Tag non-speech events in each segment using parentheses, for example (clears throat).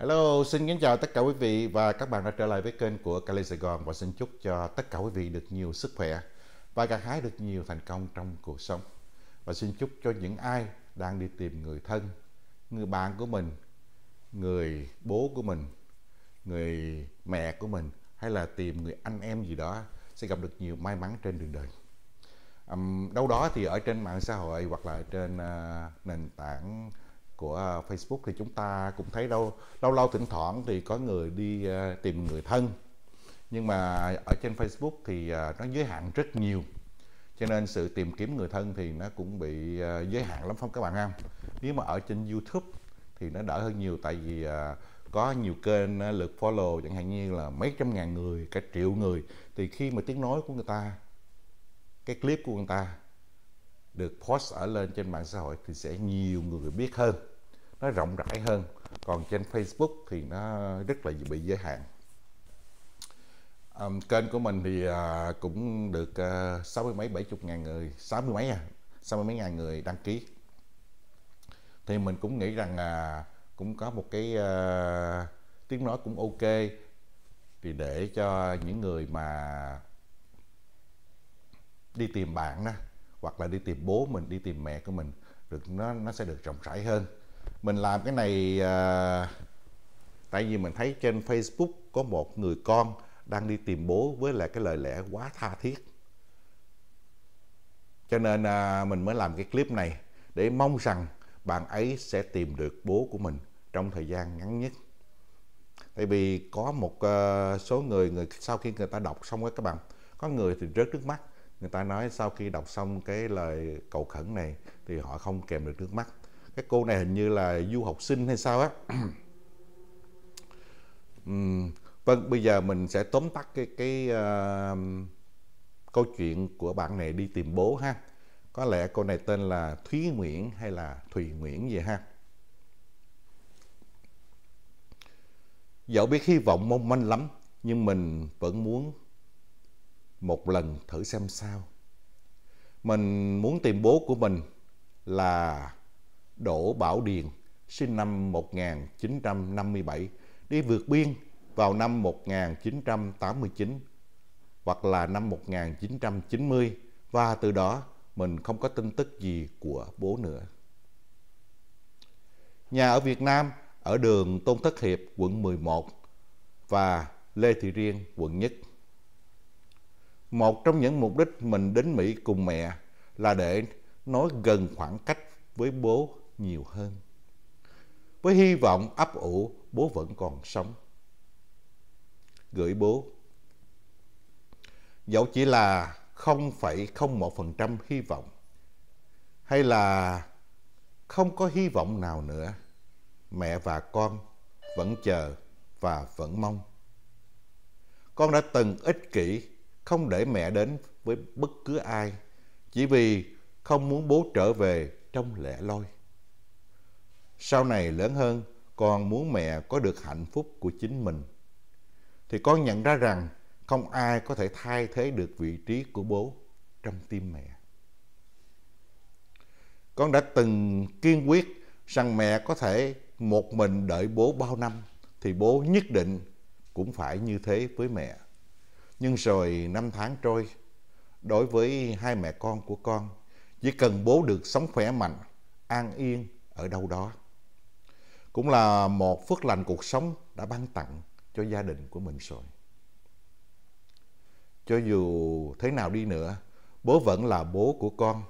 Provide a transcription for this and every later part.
Hello, xin kính chào tất cả quý vị và các bạn đã trở lại với kênh của Cali Sài Gòn và xin chúc cho tất cả quý vị được nhiều sức khỏe và gặt hái được nhiều thành công trong cuộc sống. Và xin chúc cho những ai đang đi tìm người thân, người bạn của mình, người bố của mình, người mẹ của mình hay là tìm người anh em gì đó sẽ gặp được nhiều may mắn trên đường đời. Um, đâu đó thì ở trên mạng xã hội hoặc là trên uh, nền tảng của à, Facebook thì chúng ta cũng thấy đâu lâu lâu thỉnh thoảng thì có người đi à, tìm người thân nhưng mà ở trên Facebook thì à, nó giới hạn rất nhiều cho nên sự tìm kiếm người thân thì nó cũng bị giới hạn lắm không các bạn em nếu mà ở trên YouTube thì nó đỡ hơn nhiều tại vì có nhiều kênh lượt follow chẳng hạn như là mấy trăm ngàn người cả triệu người thì khi mà tiếng nói của người ta cái clip của người ta được post ở lên trên mạng xã hội thì sẽ nhiều người biết hơn nó rộng rãi hơn còn trên Facebook thì nó rất là bị giới hạn um, kênh của mình thì uh, cũng được à, sáu mươi mấy bảy chục ngàn người sáu mươi mấy à sáu mươi mấy ngàn người đăng ký thì mình cũng nghĩ rằng uh, cũng có một cái uh, tiếng nói cũng ok thì để cho những người mà đi tìm bạn đó hoặc là đi tìm bố mình đi tìm mẹ của mình được nó nó sẽ được rộng rãi hơn mình làm cái này à, tại vì mình thấy trên Facebook có một người con đang đi tìm bố với lại cái lời lẽ quá tha thiết cho nên à, mình mới làm cái clip này để mong rằng bạn ấy sẽ tìm được bố của mình trong thời gian ngắn nhất tại vì có một à, số người người sau khi người ta đọc xong các bạn có người thì rớt nước mắt người ta nói sau khi đọc xong cái lời cầu khẩn này thì họ không kèm được nước mắt cái cô này hình như là du học sinh hay sao á (clears throat) vâng bây giờ mình sẽ tóm tắt cái cái uh, câu chuyện của bạn này đi tìm bố ha có lẽ cô này tên là Thúy Nguyễn hay là Thùy Nguyễn gì ha dẫu biết hy vọng mong manh lắm nhưng mình vẫn muốn một lần thử xem sao mình muốn tìm bố của mình là Đỗ Bảo Điền, sinh năm 1957, đi vượt biên vào năm 1989 hoặc là năm 1990 và từ đó mình không có tin tức gì của bố nữa. Nhà ở Việt Nam ở đường Tôn Thất Hiệp, quận 11 và Lê Thị Riêng, quận Nhất. Một trong những mục đích mình đến Mỹ cùng mẹ là để nói gần khoảng cách với bố nhiều hơn. Với hy vọng ấp ủ bố vẫn còn sống. Gửi bố Dẫu chỉ là không không một phần trăm hy vọng hay là không có hy vọng nào nữa, mẹ và con vẫn chờ và vẫn mong. Con đã từng ích kỷ không để mẹ đến với bất cứ ai chỉ vì không muốn bố trở về trong lẻ loi. Sau này lớn hơn, con muốn mẹ có được hạnh phúc của chính mình. Thì con nhận ra rằng không ai có thể thay thế được vị trí của bố trong tim mẹ. Con đã từng kiên quyết rằng mẹ có thể một mình đợi bố bao năm thì bố nhất định cũng phải như thế với mẹ. Nhưng rồi năm tháng trôi, đối với hai mẹ con của con, chỉ cần bố được sống khỏe mạnh, an yên ở đâu đó cũng là một phước lành cuộc sống đã ban tặng cho gia đình của mình rồi. Cho dù thế nào đi nữa, bố vẫn là bố của con.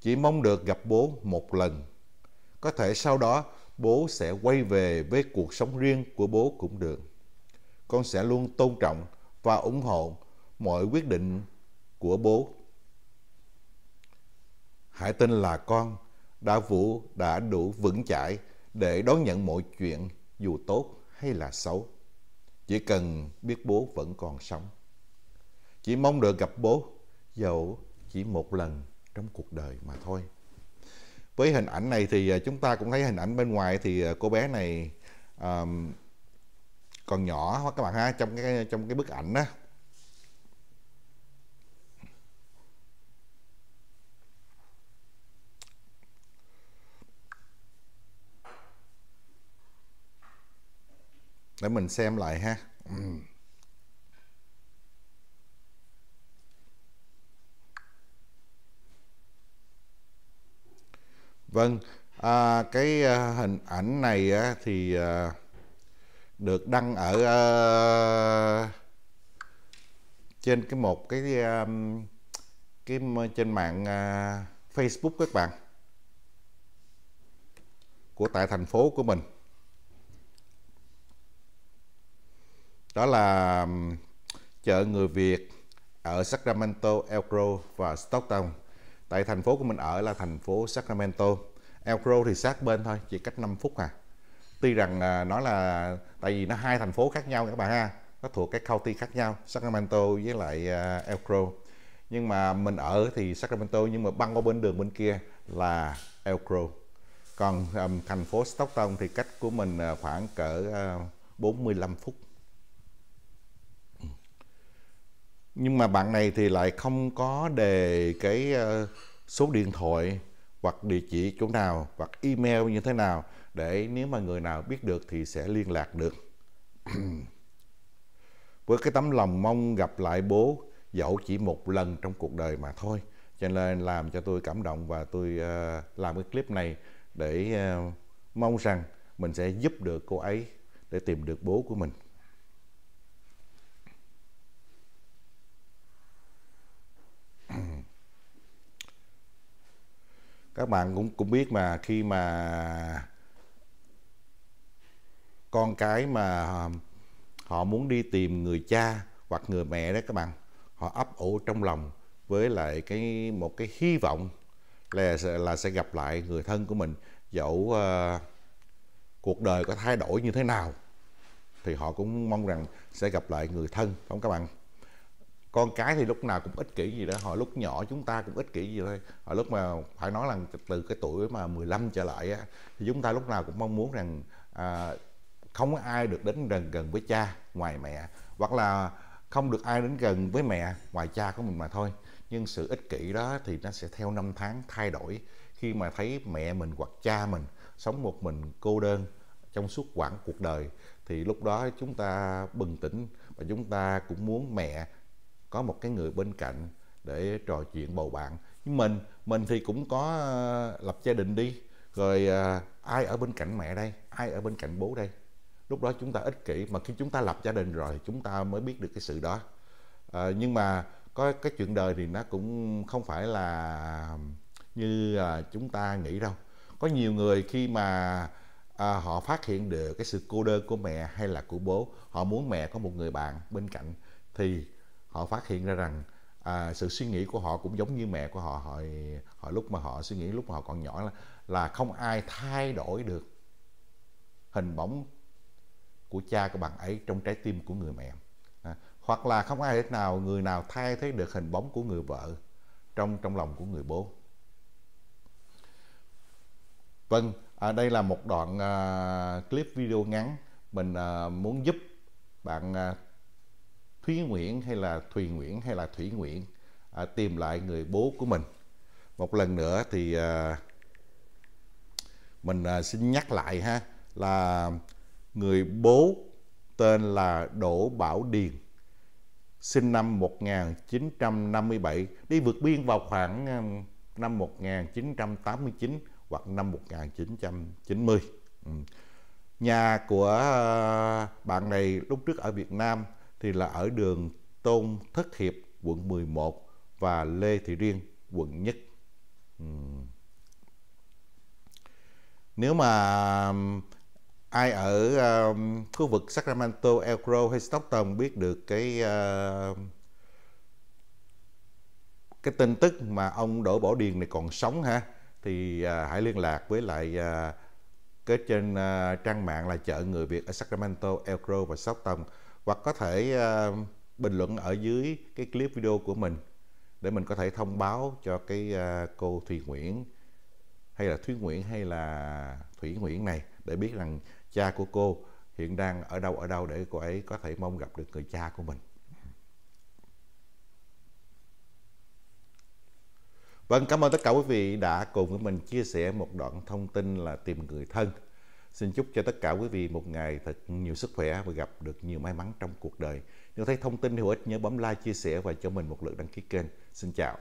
Chỉ mong được gặp bố một lần. Có thể sau đó bố sẽ quay về với cuộc sống riêng của bố cũng được. Con sẽ luôn tôn trọng và ủng hộ mọi quyết định của bố. Hãy tin là con đã vũ đã đủ vững chãi để đón nhận mọi chuyện dù tốt hay là xấu. Chỉ cần biết bố vẫn còn sống. Chỉ mong được gặp bố, dẫu chỉ một lần trong cuộc đời mà thôi. Với hình ảnh này thì à, chúng ta cũng thấy hình ảnh bên ngoài thì à, cô bé này um, còn nhỏ các bạn ha trong cái trong cái bức ảnh đó để mình xem lại ha vâng à, cái à, hình ảnh này á, thì à, được đăng ở à, trên cái một cái à, cái trên mạng à, Facebook các bạn của tại thành phố của mình đó là chợ người Việt ở Sacramento, El Grove và Stockton. Tại thành phố của mình ở là thành phố Sacramento. El Grove thì sát bên thôi, chỉ cách 5 phút à. Tuy rằng à, nó là tại vì nó hai thành phố khác nhau các bạn ha. Nó thuộc cái county khác nhau, Sacramento với lại à, El Grove. Nhưng mà mình ở thì Sacramento nhưng mà băng qua bên đường bên kia là El Grove. Còn um, thành phố Stockton thì cách của mình à, khoảng cỡ uh, à, 45 phút nhưng mà bạn này thì lại không có đề cái ờ, số điện thoại hoặc địa chỉ chỗ nào hoặc email như thế nào để nếu mà người nào biết được thì sẽ liên lạc được (clears throat) với cái tấm lòng mong gặp lại bố dẫu chỉ một lần trong cuộc đời mà thôi cho nên làm cho tôi cảm động và tôi ờ, làm cái clip này để ờ, mong rằng mình sẽ giúp được cô ấy để tìm được bố của mình các bạn cũng cũng biết mà khi mà con cái mà họ muốn đi tìm người cha hoặc người mẹ đó các bạn họ ấp ủ trong lòng với lại cái một cái hy vọng là là sẽ gặp lại người thân của mình dẫu uh, cuộc đời có thay đổi như thế nào thì họ cũng mong rằng sẽ gặp lại người thân không các bạn con cái thì lúc nào cũng ích kỷ gì đó hồi lúc nhỏ chúng ta cũng ích kỷ gì thôi hồi lúc mà phải nói là từ cái tuổi mà 15 trở lại á, thì chúng ta lúc nào cũng mong muốn rằng à, không có ai được đến gần gần với cha ngoài mẹ hoặc là không được ai đến gần với mẹ ngoài cha của mình mà thôi nhưng sự ích kỷ đó thì nó sẽ theo năm tháng thay đổi khi mà thấy mẹ mình hoặc cha mình sống một mình cô đơn trong suốt quãng cuộc đời thì lúc đó chúng ta bừng tỉnh và chúng ta cũng muốn mẹ có một cái người bên cạnh để trò chuyện bầu bạn nhưng mình mình thì cũng có ờ, lập gia đình đi rồi à, ai ở bên cạnh mẹ đây ai ở bên cạnh bố đây lúc đó chúng ta ích kỷ mà khi chúng ta lập gia đình rồi chúng ta mới biết được cái sự đó à, nhưng mà có cái chuyện đời thì nó cũng không phải là như à, chúng ta nghĩ đâu có nhiều người khi mà à, họ phát hiện được cái sự cô đơn của mẹ hay là của bố họ muốn mẹ có một người bạn bên cạnh thì họ phát hiện ra rằng à, sự suy nghĩ của họ cũng giống như mẹ của họ hồi họ lúc mà họ suy nghĩ lúc mà họ còn nhỏ là là không ai thay đổi được hình bóng của cha của bạn ấy trong trái tim của người mẹ à, hoặc là không ai thế nào người nào thay thế được hình bóng của người vợ trong trong lòng của người bố vâng à, đây là một đoạn à, clip video ngắn mình à, muốn giúp bạn à, Thúy Nguyễn hay là Thùy Nguyễn hay là Thủy Nguyễn à, tìm lại người bố của mình. Một lần nữa thì à, mình à, xin nhắc lại ha là người bố tên là Đỗ Bảo Điền sinh năm 1957 đi vượt biên vào khoảng à, năm 1989 hoặc năm 1990. Ừ. Nhà của à, bạn này lúc trước ở Việt Nam thì là ở đường Tôn Thất Hiệp quận 11 và Lê Thị Riêng quận Nhất. Ừ. Nếu mà ai ở uh, khu vực Sacramento, El Cro hay Stockton biết được cái uh, cái tin tức mà ông Đỗ Bảo Điền này còn sống ha thì uh, hãy liên lạc với lại uh, cái trên uh, trang mạng là chợ người Việt ở Sacramento, El Cro và Stockton hoặc có thể uh, bình luận ở dưới cái clip video của mình để mình có thể thông báo cho cái uh, cô Thùy Nguyễn hay là Thúy Nguyễn hay là Thủy Nguyễn này để biết rằng cha của cô hiện đang ở đâu ở đâu để cô ấy có thể mong gặp được người cha của mình. Vâng, cảm ơn tất cả quý vị đã cùng với mình chia sẻ một đoạn thông tin là tìm người thân. Xin chúc cho tất cả quý vị một ngày thật nhiều sức khỏe và gặp được nhiều may mắn trong cuộc đời. Nếu thấy thông tin hữu ích nhớ bấm like, chia sẻ và cho mình một lượt đăng ký kênh. Xin chào.